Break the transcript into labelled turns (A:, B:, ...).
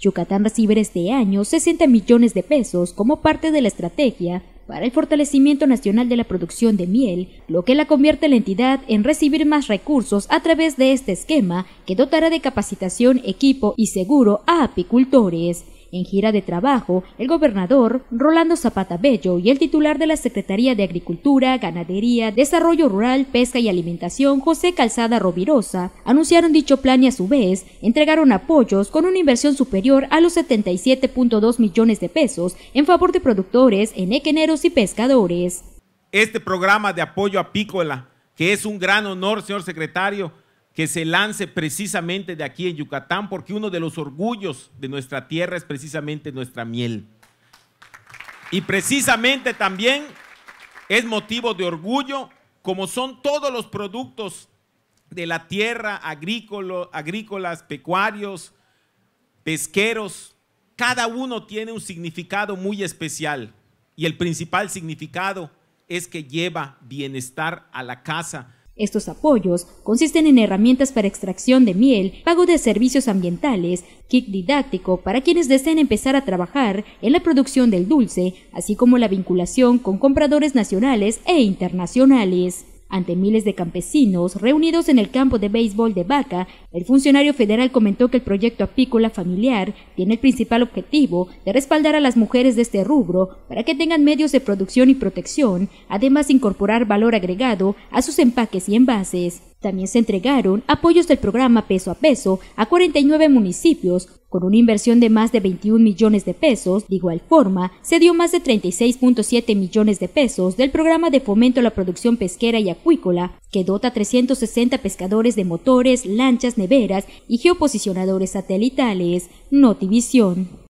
A: Yucatán recibirá este año 60 millones de pesos como parte de la estrategia para el fortalecimiento nacional de la producción de miel, lo que la convierte en la entidad en recibir más recursos a través de este esquema que dotará de capacitación, equipo y seguro a apicultores. En gira de trabajo, el gobernador Rolando Zapata Bello y el titular de la Secretaría de Agricultura, Ganadería, Desarrollo Rural, Pesca y Alimentación, José Calzada Rovirosa, anunciaron dicho plan y a su vez entregaron apoyos con una inversión superior a los 77.2 millones de pesos en favor de productores, enequeneros y pescadores.
B: Este programa de apoyo a Pícola, que es un gran honor, señor secretario, que se lance precisamente de aquí en Yucatán, porque uno de los orgullos de nuestra tierra es precisamente nuestra miel. Y precisamente también es motivo de orgullo, como son todos los productos de la tierra, agrícola, agrícolas, pecuarios, pesqueros, cada uno tiene un significado muy especial. Y el principal significado es que lleva bienestar a la casa,
A: estos apoyos consisten en herramientas para extracción de miel, pago de servicios ambientales, kit didáctico para quienes deseen empezar a trabajar en la producción del dulce, así como la vinculación con compradores nacionales e internacionales. Ante miles de campesinos reunidos en el campo de béisbol de Vaca, el funcionario federal comentó que el proyecto apícola familiar tiene el principal objetivo de respaldar a las mujeres de este rubro para que tengan medios de producción y protección, además de incorporar valor agregado a sus empaques y envases. También se entregaron apoyos del programa peso a peso a 49 municipios con una inversión de más de 21 millones de pesos. De igual forma, se dio más de 36.7 millones de pesos del programa de fomento a la producción pesquera y acuícola, que dota a 360 pescadores de motores, lanchas, neveras y geoposicionadores satelitales. Notivisión.